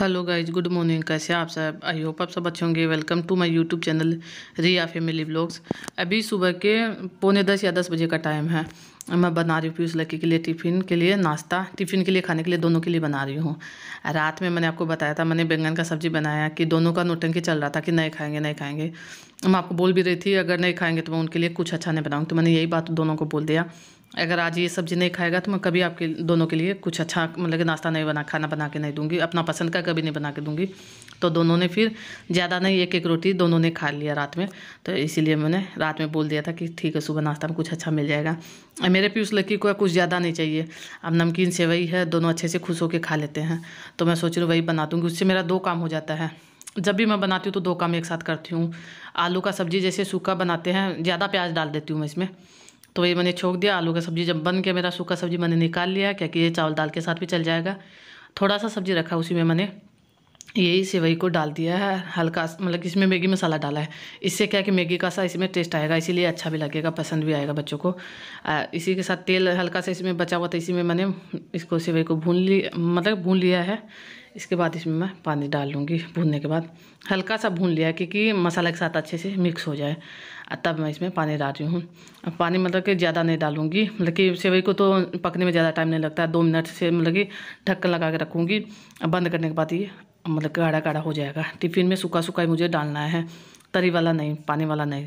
hello guys good morning कैसे आप सब आई होप आप सब अच्छे होंगे welcome to my YouTube channel Riya family blogs अभी सुबह के पौने दस या दस बजे का टाइम है मैं बना रही हूँ पीयूष लड़के के लिए टिफ़िन के लिए नाश्ता टिफ़िन के लिए खाने के लिए दोनों के लिए बना रही हूँ रात में मैंने आपको बताया था मैंने बैंगन का सब्जी बनाया कि दोनों का नोटंकी चल रहा था कि नहीं खाएंगे नहीं खाएंगे मैं आपको बोल भी रही थी अगर नहीं खाएंगे तो मैं उनके लिए कुछ अच्छा नहीं बनाऊँगी तो मैंने यही बात दोनों को बोल दिया अगर आज ये सब्ज़ी नहीं खाएगा तो मैं कभी आपके दोनों के लिए कुछ अच्छा मतलब कि नाश्ता नहीं बना खाना बना के नहीं दूँगी अपना पसंद का कभी नहीं बना के दूँगी तो दोनों ने फिर ज़्यादा नहीं एक एक रोटी दोनों ने खा लिया रात में तो इसीलिए मैंने रात में बोल दिया था कि ठीक है सुबह नाश्ता में कुछ अच्छा मिल जाएगा मेरे पी उस लड़की को कुछ ज़्यादा नहीं चाहिए अब नमकीन सेवई है दोनों अच्छे से खुश होकर खा लेते हैं तो मैं सोच रही हूँ वही बना दूँगी उससे मेरा दो काम हो जाता है जब भी मैं बनाती हूँ तो दो काम एक साथ करती हूँ आलू का सब्जी जैसे सूखा बनाते हैं ज़्यादा प्याज डाल देती हूँ मैं इसमें तो ये मैंने छोक दिया आलू का सब्जी जब बन के मेरा सूखा सब्जी मैंने निकाल लिया क्या कि ये चावल दाल के साथ भी चल जाएगा थोड़ा सा सब्जी रखा उसी में मैंने यही सेवई को डाल दिया है हल्का मतलब इसमें मैगी मसाला डाला है इससे क्या कि मैगी का सा इसमें टेस्ट आएगा इसीलिए अच्छा भी लगेगा पसंद भी आएगा बच्चों को आ, इसी के साथ तेल हल्का सा इसमें बचा हुआ था इसी में मैंने इसको सेवई को भून ली मतलब भून लिया है इसके बाद इसमें मैं पानी डाल लूँगी भूनने के बाद हल्का सा भून लिया क्योंकि मसाला के साथ अच्छे से मिक्स हो जाए तब मैं इसमें पानी डाल रही हूँ पानी मतलब कि ज़्यादा नहीं डालूँगी मतलब कि सेवई को तो पकने में ज़्यादा टाइम नहीं लगता है दो मिनट से मतलब कि ढक्कन लगा के रखूँगी बंद करने के बाद ये मतलब गाढ़ा गाढ़ा हो जाएगा टिफ़िन में सूखा सूखा ही मुझे डालना है तरी वाला नहीं पानी वाला नहीं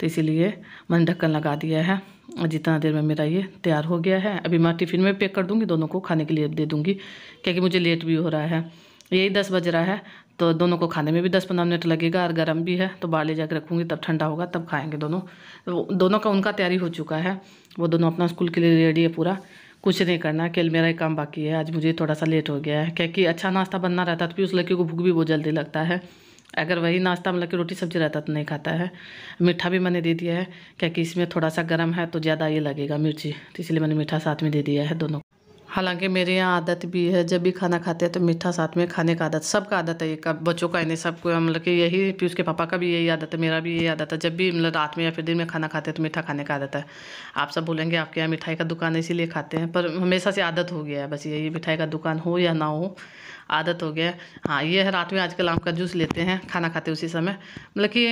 तो इसीलिए मैंने ढक्कन लगा दिया है और जितना देर में मेरा ये तैयार हो गया है अभी मैं टिफ़िन में पैक कर दूँगी दोनों को खाने के लिए दे दूँगी क्योंकि मुझे लेट भी हो रहा है यही दस बज रहा है तो दोनों को खाने में भी दस पंद्रह मिनट लगेगा और गर्म भी है तो बाहर ले जाकर रखूँगी तब ठंडा होगा तब खाएँगे दोनों तो दोनों का उनका तैयारी हो चुका है वो दोनों अपना स्कूल के लिए रेडी है पूरा कुछ नहीं करना कल मेरा एक काम बाकी है आज मुझे थोड़ा सा लेट हो गया है क्योंकि अच्छा नाश्ता बनना रहता तो फिर उस लड़की को भूख भी बहुत जल्दी लगता है अगर वही नाश्ता मतलब कि रोटी सब्जी रहता तो नहीं खाता है मीठा भी मैंने दे दिया है क्योंकि इसमें थोड़ा सा गर्म है तो ज़्यादा ये लगेगा मिर्ची तो इसलिए मैंने मीठा साथ में दे दिया है दोनों हालांकि मेरे यहाँ आदत भी है जब भी खाना खाते हैं तो मीठा साथ में खाने का आदत सबका आदत है ये कब बच्चों का नहीं सबको मतलब कि यही फिर उसके पापा का भी यही आदत है मेरा भी यही आदत है जब भी मतलब रात में या फिर दिन में खाना खाते हैं तो मीठा खाने का आदत है आप सब बोलेंगे आपके यहाँ मिठाई का दुकान इसीलिए खाते हैं पर हमेशा से आदत हो गया है बस यही मिठाई का दुकान हो या ना हो आदत हो गया हाँ ये है रात में आजकल आम का जूस लेते हैं खाना खाते उसी समय मतलब कि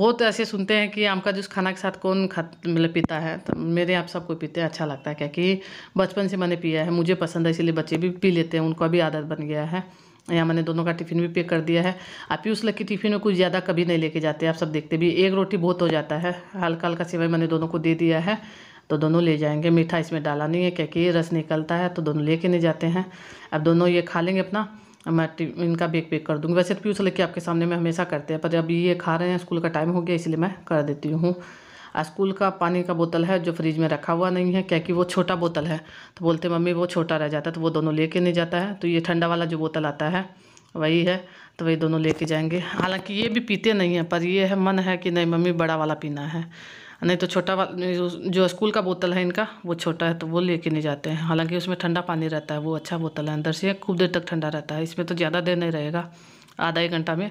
बहुत ऐसे सुनते हैं कि आम का जूस खाना के साथ कौन खा मतलब पीता है तो मेरे यहाँ सबको पीते हैं अच्छा लगता है क्या कि बचपन से मैंने पिया है है मुझे पसंद है इसीलिए बच्चे भी पी लेते हैं उनको अभी आदत बन गया है यहाँ मैंने दोनों का टिफ़िन भी पैक कर दिया है आप ही उस लकी टिफ़िन में कुछ ज़्यादा कभी नहीं लेके जाते आप सब देखते भी एक रोटी बहुत हो जाता है हल्का हल्का सिवाई मैंने दोनों को दे दिया है तो दोनों ले जाएंगे मीठा इसमें डाला नहीं है क्या कि रस निकलता है तो दोनों लेके नहीं जाते हैं अब दोनों ये खा लेंगे अपना मैं इनका बेक पेक कर दूँगी वैसे तो पीयूष लग आपके सामने में हमेशा करते हैं पर अब ये खा रहे हैं स्कूल का टाइम हो गया इसलिए मैं कर देती हूँ स्कूल का पानी का बोतल है जो फ्रिज में रखा हुआ नहीं है क्या कि वो छोटा बोतल है तो बोलते मम्मी वो छोटा रह जाता है तो वो दोनों लेके नहीं जाता है तो ये ठंडा वाला जो बोतल आता है वही है तो वही दोनों लेके जाएंगे हालांकि ये भी पीते नहीं हैं पर ये है मन है कि नहीं मम्मी बड़ा वाला पीना है नहीं तो छोटा वाला जो स्कूल का बोतल है इनका वो छोटा है तो वो लेके नहीं जाते हैं हालांकि उसमें ठंडा पानी रहता है वो अच्छा बोतल है अंदर से खूब देर तक ठंडा रहता है इसमें तो ज़्यादा देर नहीं रहेगा आधा एक घंटा में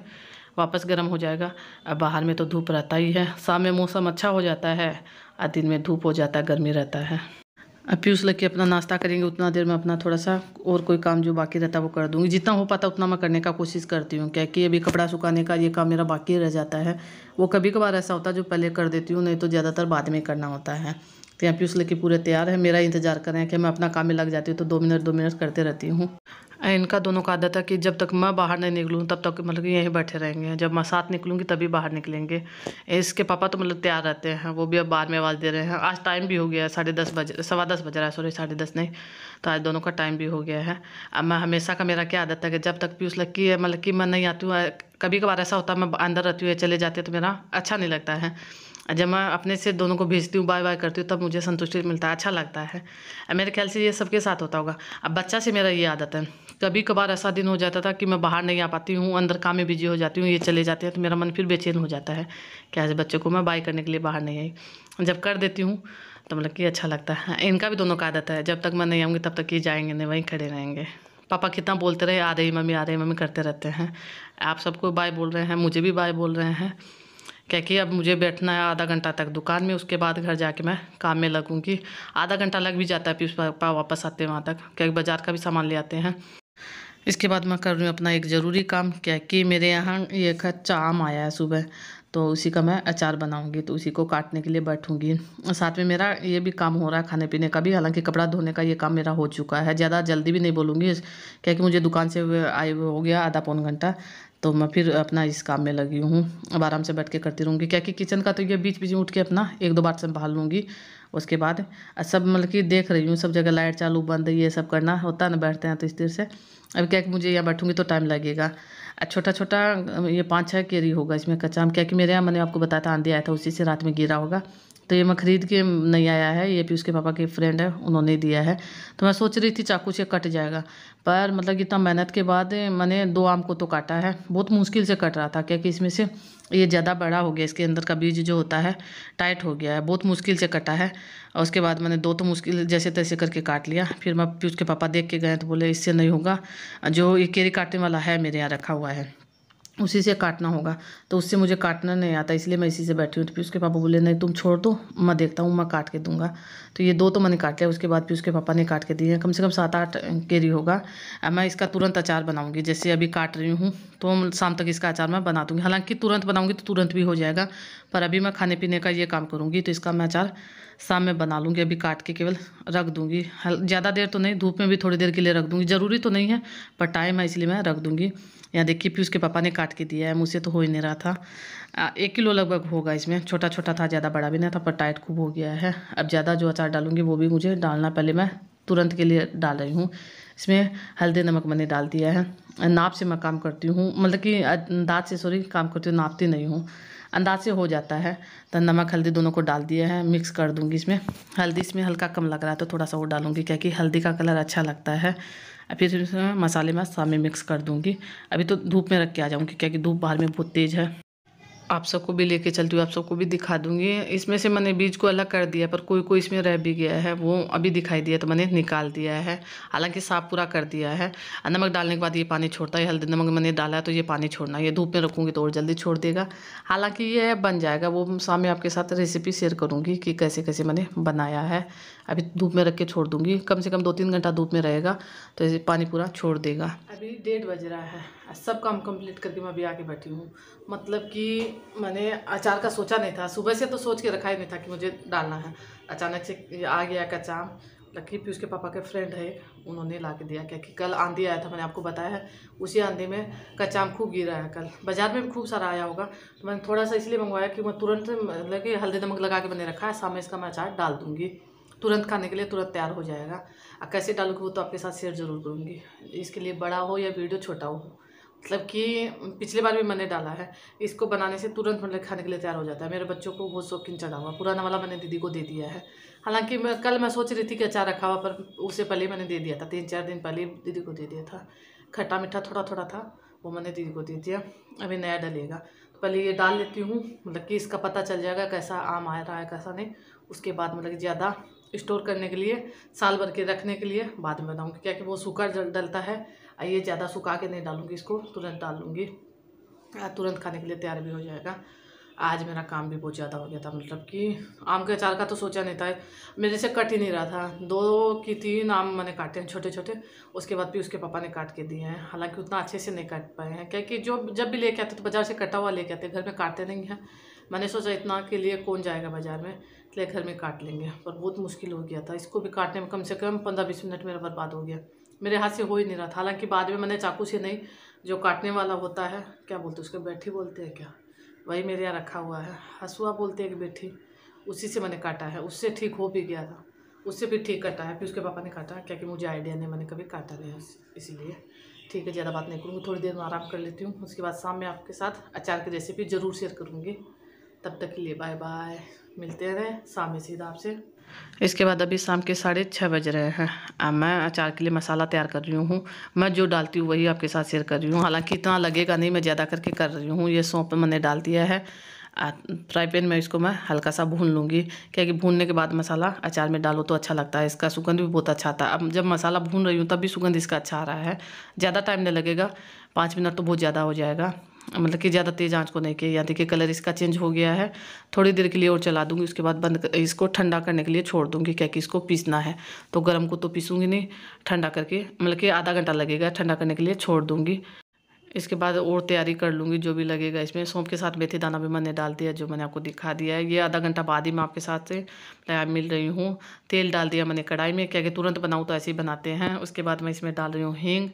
वापस गर्म हो जाएगा अब बाहर में तो धूप रहता ही है शाम में मौसम अच्छा हो जाता है और दिन में धूप हो जाता है गर्मी रहता है अब पीयूष लग के अपना नाश्ता करेंगे उतना देर में अपना थोड़ा सा और कोई काम जो बाकी रहता है वो कर दूँगी जितना हो पाता उतना मैं करने का कोशिश करती हूँ क्या कि अभी कपड़ा सुखाने का ये काम मेरा बाकी रह जाता है वो कभी कभार ऐसा होता है जो पहले कर देती हूँ नहीं तो ज़्यादातर बाद में करना होता है तो यहाँ पीयूष लग के पूरे तैयार है मेरा इंतजार कर रहे हैं कि मैं अपना काम में लग जाती हूँ तो दो मिनट दो मिनट करते रहती हूँ इनका दोनों का आदत है कि जब तक मैं बाहर नहीं निकलूँ तब तक मतलब कि यहीं बैठे रहेंगे जब मैं साथ निकलूँगी तभी बाहर निकलेंगे इसके पापा तो मतलब तैयार रहते हैं वो भी अब बाद में आवाज़ दे रहे हैं आज टाइम भी हो गया है साढ़े दस बजे सवा दस बज रहा है सॉरी साढ़े दस नहीं तो आज दोनों का टाइम भी हो गया है अब मैं हमेशा का मेरा क्या आदत है कि जब तक उस लड़की है मतलब कि मैं नहीं आती हूँ कभी कभार ऐसा होता है मैं अंदर रहती हूँ चले जाते तो मेरा अच्छा नहीं लगता है जब मैं अपने से दोनों को भेजती हूँ बाय बाय करती हूँ तब मुझे संतुष्टि मिलता है अच्छा लगता है मेरे ख्याल से ये सबके साथ होता होगा अब बच्चा से मेरा ये आदत है कभी कभार ऐसा दिन हो जाता था कि मैं बाहर नहीं आ पाती हूँ अंदर काम में बिजी हो जाती हूँ ये चले जाते हैं तो मेरा मन फिर बेचैन हो जाता है कि आज बच्चे को मैं बाय करने के लिए बाहर नहीं आई जब कर देती हूँ तो मतलब कि अच्छा लगता है इनका भी दोनों का आदत है जब तक मैं नहीं आऊँगी तब तक ये जाएंगे नहीं वहीं खड़े रहेंगे पापा कितना बोलते रहे आ रही मम्मी आ रही मम्मी करते रहते हैं आप सबको बाय बोल रहे हैं मुझे भी बाय बोल रहे हैं क्या कि अब मुझे बैठना है आधा घंटा तक दुकान में उसके बाद घर जाके मैं काम में लगूँगी आधा घंटा लग भी जाता है फिर पापा वापस आते हैं वहाँ तक क्या बाज़ार का भी सामान ले आते हैं इसके बाद मैं कर रही हूँ अपना एक ज़रूरी काम क्या कि मेरे यहाँ ये कच्चा आम आया है सुबह तो उसी का मैं अचार बनाऊँगी तो उसी को काटने के लिए बैठूँगी साथ में मेरा ये भी काम हो रहा है खाने पीने का भी हालांकि कपड़ा धोने का ये काम मेरा हो चुका है ज़्यादा जल्दी भी नहीं बोलूँगी क्या कि मुझे दुकान से आए हो गया आधा पौन घंटा तो मैं फिर अपना इस काम में लगी हूँ अब आराम से बैठ के करती रहूँगी क्या कि किचन का तो ये बीच बीच में उठ के अपना एक दो बार संभाल लूँगी उसके बाद सब मतलब कि देख रही हूँ सब जगह लाइट चालू बंद ये सब करना होता है ना बैठते हैं तो इस तरह से अब क्या कि मुझे यहाँ बैठूँगी तो टाइम लगेगा छोटा छोटा ये पाँच छः केरी होगा इसमें कच्चा आम क्या कि मेरे यहाँ मैंने आपको बताया था आंधी आया था उसी से रात में गिरा होगा तो ये मैं ख़रीद के नहीं आया है ये भी उसके पापा के फ्रेंड है उन्होंने दिया है तो मैं सोच रही थी चाकू से कट जाएगा पर मतलब इतना मेहनत के बाद मैंने दो आम को तो काटा है बहुत मुश्किल से कट रहा था क्योंकि इसमें से ये ज़्यादा बड़ा हो गया इसके अंदर का बीज जो होता है टाइट हो गया है बहुत मुश्किल से कटा है और उसके बाद मैंने दो तो मुश्किल जैसे तैसे करके काट लिया फिर मैं उसके पापा देख के गए तो बोले इससे नहीं होगा जो ये केरी काटने वाला है मेरे यहाँ रखा हुआ है उसी से काटना होगा तो उससे मुझे काटना नहीं आता इसलिए मैं इसी से बैठी हूँ तो फिर उसके पापा बोले नहीं तुम छोड़ दो मैं देखता हूँ मैं काट के दूंगा तो ये दो तो मैंने काट लिया उसके बाद फिर उसके पापा ने काट के दिए कम से कम सात आठ केरी होगा मैं इसका तुरंत अचार बनाऊँगी जैसे अभी काट रही हूँ तो शाम तक इसका अचार मैं बना दूँगी हालांकि तुरंत बनाऊँगी तो तुरंत भी हो जाएगा पर अभी मैं खाने पीने का ये काम करूँगी तो इसका मैं अचार शाम में बना लूँगी अभी काट के केवल रख दूँगी ज़्यादा देर तो नहीं धूप में भी थोड़ी देर के लिए रख दूँगी ज़रूरी तो नहीं है पर टाइम है इसलिए मैं रख दूँगी यहाँ देखिए फिर उसके पापा ने काट के दिया है मुझसे तो हो ही नहीं रहा था एक किलो लगभग होगा इसमें छोटा छोटा था ज़्यादा बड़ा भी नहीं था पर टाइट खूब हो गया है अब ज़्यादा जो अचार डालूँगी वो भी मुझे डालना पहले मैं तुरंत के लिए डाल रही हूँ इसमें हल्दी नमक मैंने डाल दिया है नाप से मैं काम करती हूँ मतलब कि दाँत से सॉरी काम करती हूँ नापती नहीं हूँ अंदाज से हो जाता है तो नमक हल्दी दोनों को डाल दिया है मिक्स कर दूँगी इसमें हल्दी इसमें हल्का कम लग रहा है तो थोड़ा सा वो डालूँगी क्योंकि हल्दी का कलर अच्छा लगता है फिर इसमें मसाले में सामने मिक्स कर दूँगी अभी तो धूप में रख के आ जाऊँगी क्योंकि धूप बाहर में बहुत तेज़ है आप सबको भी लेके चलती हूँ आप सबको भी दिखा दूंगी इसमें से मैंने बीज को अलग कर दिया पर कोई कोई इसमें रह भी गया है वो अभी दिखाई दिया तो मैंने निकाल दिया है हालांकि साफ पूरा कर दिया है नमक डालने के बाद ये पानी छोड़ता है हल्दी नमक मैंने डाला है तो ये पानी छोड़ना ये धूप में रखूँगी तो और जल्दी छोड़ देगा हालाँकि ये बन जाएगा वो शाम में आपके साथ रेसिपी शेयर करूँगी कि कैसे कैसे मैंने बनाया है अभी धूप में रख के छोड़ दूँगी कम से कम दो तीन घंटा धूप में रहेगा तो ये पानी पूरा छोड़ देगा अभी डेढ़ बज रहा है सब काम कंप्लीट करके मैं अभी आके बैठी हूँ मतलब कि मैंने अचार का सोचा नहीं था सुबह से तो सोच के रखा ही नहीं था कि मुझे डालना है अचानक से आ गया कच्चा लकी पी उसके पापा के फ्रेंड है उन्होंने ला के दिया क्या कि कल आंधी आया था मैंने आपको बताया है उसी आंधी में कच्चा आम खूब गिरा है कल बाज़ार में भी खूब सारा आया होगा तो मैंने थोड़ा सा इसलिए मंगवाया कि मैं तुरंत मतलब कि हल्दी नमक लगा के मैंने रखा है शाम में इसका मैं अचार डाल दूँगी तुरंत खाने के लिए तुरंत तैयार हो जाएगा और कैसे डालूंगी वो तो आपके साथ शेयर ज़रूर करूँगी इसके लिए बड़ा हो या वीडियो छोटा हो मतलब कि पिछले बार भी मैंने डाला है इसको बनाने से तुरंत मतलब खाने के लिए तैयार हो जाता है मेरे बच्चों को बहुत शौकीन चढ़ा हुआ पुराना वाला मैंने दीदी को दे दिया है हालांकि मैं कल मैं सोच रही थी कि अचार रखा हुआ पर उससे पहले मैंने दे दिया था तीन चार दिन पहले दीदी को दे दिया था खट्टा मीठा थोड़ा थोड़ा था वो मैंने दीदी को दे दिया अभी नया डलेगा तो पहले ये डाल लेती हूँ मतलब कि इसका पता चल जाएगा कैसा आम आ रहा है कैसा नहीं उसके बाद मतलब ज़्यादा स्टोर करने के लिए साल भर के रखने के लिए बाद में बनाऊँगी क्या कि वो सूखा डलता है ये ज़्यादा सुखा के नहीं डालूँगी इसको तुरंत डाल लूँगी तुरंत खाने के लिए तैयार भी हो जाएगा आज मेरा काम भी बहुत ज़्यादा हो गया था मतलब कि आम के अचार का तो सोचा नहीं था मेरे से कट ही नहीं रहा था दो की तीन आम मैंने काटे हैं छोटे छोटे उसके बाद भी उसके पापा ने काट के दिए हैं हालांकि उतना अच्छे से नहीं काट पाए हैं क्योंकि जो जब भी लेके आते तो बाज़ार से कटा हुआ लेके आते घर में काटते नहीं हैं मैंने सोचा इतना के लिए कौन जाएगा बाज़ार में इसलिए घर में काट लेंगे पर बहुत मुश्किल हो गया था इसको भी काटने में कम से कम पंद्रह बीस मिनट मेरा बर्बाद हो गया मेरे हाथ से हो ही नहीं रहा था हालांकि बाद में मैंने चाकू से नहीं जो काटने वाला होता है क्या बोलते हैं बैठी बोलते हैं क्या वही मेरे यहाँ रखा हुआ है हंसुआ बोलते हैं कि बैठी उसी से मैंने काटा है उससे ठीक हो भी गया था उससे भी ठीक काटा है फिर उसके पापा ने काटा क्या कि मुझे आइडिया नहीं मैंने कभी काटा नहीं इसीलिए ठीक है ज़्यादा बात नहीं करूँगी थोड़ी देर में आराम कर लेती हूँ उसके बाद शाम में आपके साथ अचार की रेसिपी ज़रूर शेयर करूँगी तब तक के लिए बाय बाय मिलते रहें शाम में सीधा आपसे इसके बाद अभी शाम के साढ़े छः बज रहे हैं अब मैं अचार के लिए मसाला तैयार कर रही हूँ मैं जो डालती हूँ वही आपके साथ शेयर कर रही हूँ हालांकि इतना लगेगा नहीं मैं ज़्यादा करके कर रही हूँ ये सौंप मैंने डाल दिया है फ्राई पैन में इसको मैं हल्का सा भून लूँगी क्या कि भूनने के बाद मसाला अचार में डालो तो अच्छा लगता है इसका सुगंध भी बहुत अच्छा आता है अब जब मसाला भून रही हूँ तब भी सुगंध इसका अच्छा आ रहा है ज़्यादा टाइम नहीं लगेगा पाँच मिनट तो बहुत ज़्यादा हो जाएगा मतलब कि ज़्यादा तेज़ आंच को नहीं किया या देखिए कलर इसका चेंज हो गया है थोड़ी देर के लिए और चला दूंगी उसके बाद बंद इसको ठंडा करने के लिए छोड़ दूंगी क्या कि इसको पीसना है तो गर्म को तो पीसूंगी नहीं ठंडा करके मतलब कि आधा घंटा लगेगा ठंडा करने के लिए छोड़ दूंगी इसके बाद और तैयारी कर लूँगी जो भी लगेगा इसमें सौंप के साथ मेथी दाना भी मैंने डाल दिया जो मैंने आपको दिखा दिया है ये आधा घंटा बाद ही मैं आपके साथ से मिल रही हूँ तेल डाल दिया मैंने कढ़ाई में क्या कि तुरंत बनाऊँ तो ऐसे ही बनाते हैं उसके बाद मैं इसमें डाल रही हूँ हींग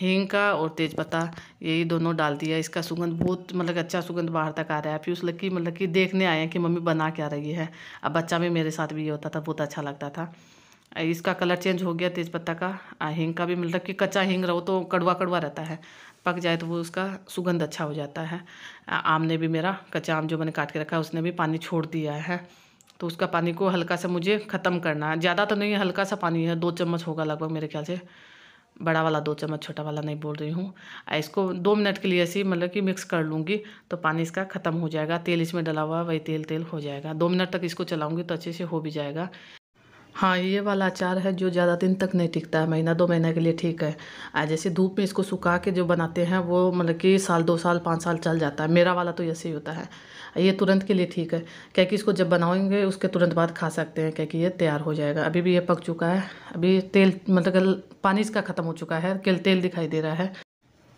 हींग का और तेज़पत्ता यही दोनों डाल दिया इसका सुगंध बहुत मतलब अच्छा सुगंध बाहर तक आ रहा है फिर उस लड़की मतलब कि देखने आए हैं कि मम्मी बना क्या रही है अब बच्चा भी मेरे साथ भी ये होता था बहुत अच्छा लगता था इसका कलर चेंज हो गया तेज़पत्ता का हींग का भी मतलब कि कच्चा हींग रहो तो कड़वा कड़वा रहता है पक जाए तो वो उसका सुगंध अच्छा हो जाता है आम ने भी मेरा कच्चा आम जो मैंने काट के रखा है उसने भी पानी छोड़ दिया है तो उसका पानी को हल्का सा मुझे ख़त्म करना है ज़्यादा तो नहीं है हल्का सा पानी है दो चम्मच होगा लगभग मेरे ख्याल से बड़ा वाला दो चम्मच छोटा वाला नहीं बोल रही हूँ इसको दो मिनट के लिए ऐसे ही मतलब कि मिक्स कर लूँगी तो पानी इसका ख़त्म हो जाएगा तेल इसमें डला हुआ वही तेल तेल हो जाएगा दो मिनट तक इसको चलाऊँगी तो अच्छे से हो भी जाएगा हाँ ये वाला अचार है जो ज़्यादा दिन तक नहीं टिकता है महीना दो महीने के लिए ठीक है जैसे धूप में इसको सुखा के जो बनाते हैं वो मतलब कि साल दो साल पाँच साल चल जाता है मेरा वाला तो ऐसे ही होता है ये तुरंत के लिए ठीक है क्या कि इसको जब बनाएंगे उसके तुरंत बाद खा सकते हैं क्या कि ये तैयार हो जाएगा अभी भी ये पक चुका है अभी तेल मतलब पानी इसका ख़त्म हो चुका है केवल तेल दिखाई दे रहा है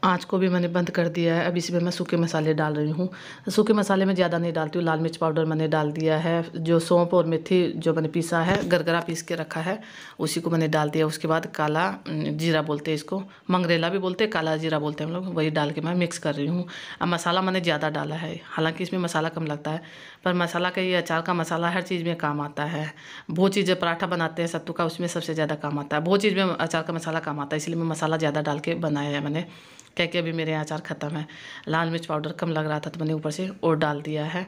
आँच को भी मैंने बंद कर दिया है अब इसमें मैं सूखे मसाले डाल रही हूँ सूखे मसाले में ज़्यादा नहीं डालती हूँ लाल मिर्च पाउडर मैंने डाल दिया है जो सौंप और मेथी जो मैंने पीसा है गरगरा पीस के रखा है उसी को मैंने डाल दिया उसके बाद काला जीरा बोलते हैं इसको मंगरेला भी बोलते हैं काला जीरा बोलते हैं हम लोग वही डाल के मैं मिक्स कर रही हूँ अब मसाला मैंने ज़्यादा डाला है हालाँकि इसमें मसाला कम लगता है पर मसाला का ये अचार का मसाला हर चीज़ में काम आता है बहुत जब पराठा बनाते हैं सत्तू का उसमें सबसे ज़्यादा काम आता है बहुत चीज़ में अचार का मसाला काम आता है इसलिए मैं मसाला ज़्यादा डाल के बनाया है मैंने कह के अभी मेरे यहाँ अचार ख़त्म है लाल मिर्च पाउडर कम लग रहा था तो मैंने ऊपर से और डाल दिया है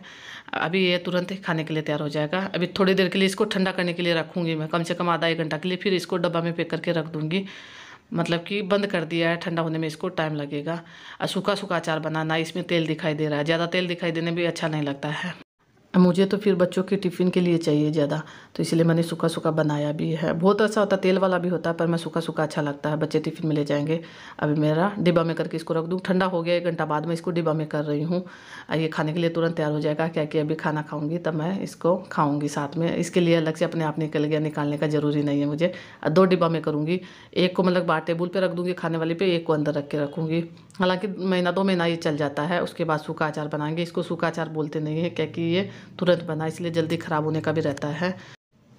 अभी ये तुरंत ही खाने के लिए तैयार हो जाएगा अभी थोड़ी देर के लिए इसको ठंडा करने के लिए रखूँगी मैं कम से कम आधा एक घंटा के लिए फिर इसको डब्बा में पैक करके रख दूँगी मतलब कि बंद कर दिया है ठंडा होने में इसको टाइम लगेगा और सूखा सूखा अचार बनाना इसमें तेल दिखाई दे रहा है ज़्यादा तेल दिखाई देने भी अच्छा नहीं लगता है मुझे तो फिर बच्चों के टिफ़िन के लिए चाहिए ज़्यादा तो इसलिए मैंने सूखा सूखा बनाया भी है बहुत अच्छा होता है तेल वाला भी होता है पर मैं सूखा सूखा अच्छा लगता है बच्चे टिफ़िन में ले जाएंगे अभी मेरा डिब्बा में करके इसको रख दूँ ठंडा हो गया एक घंटा बाद मैं इसको डिब्बा में कर रही हूँ ये खाने के लिए तुरंत तैयार हो जाएगा क्या कि अभी खाना खाऊँगी तब मैं इसको खाऊँगी साथ में इसके लिए अलग से अपने आप निकल गया निकालने का ज़रूरी नहीं है मुझे दो डिब्बा में करूँगी एक को मतलब बार टेबल पर रख दूँगी खाने वाले पर एक को अंदर रख के रखूँगी हालाँकि महीना दो महीना ये चल जाता है उसके बाद सूखा अचार बनाएंगे इसको सूखा अचार बोलते नहीं है क्या कि ये तुरंत बना इसलिए जल्दी ख़राब होने का भी रहता है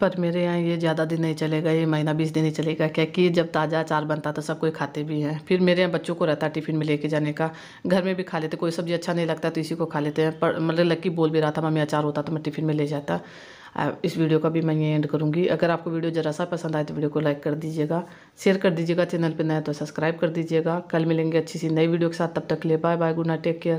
पर मेरे यहाँ ये ज़्यादा दिन नहीं चलेगा ये महीना बीस दिन ही चलेगा क्या कि जब ताज़ा अचार बनता तो सब कोई खाते भी हैं फिर मेरे यहाँ बच्चों को रहता है टिफिन में लेके जाने का घर में भी खा लेते कोई सब्जी अच्छा नहीं लगता तो इसी को खा लेते हैं पर मतलब लक्की बोल भी रहा था मम्मी अचार होता तो मैं टिफिन में ले जाता इस वीडियो का भी मैं ये एंड करूँगी अगर आपको वीडियो ज़रा सा पसंद आए तो वीडियो को लाइक कर दीजिएगा शेयर कर दीजिएगा चैनल पर नया तो सब्सक्राइब कर दीजिएगा कल मिलेंगे अच्छी सी नई वीडियो के साथ तब तक ले bye bye good night take care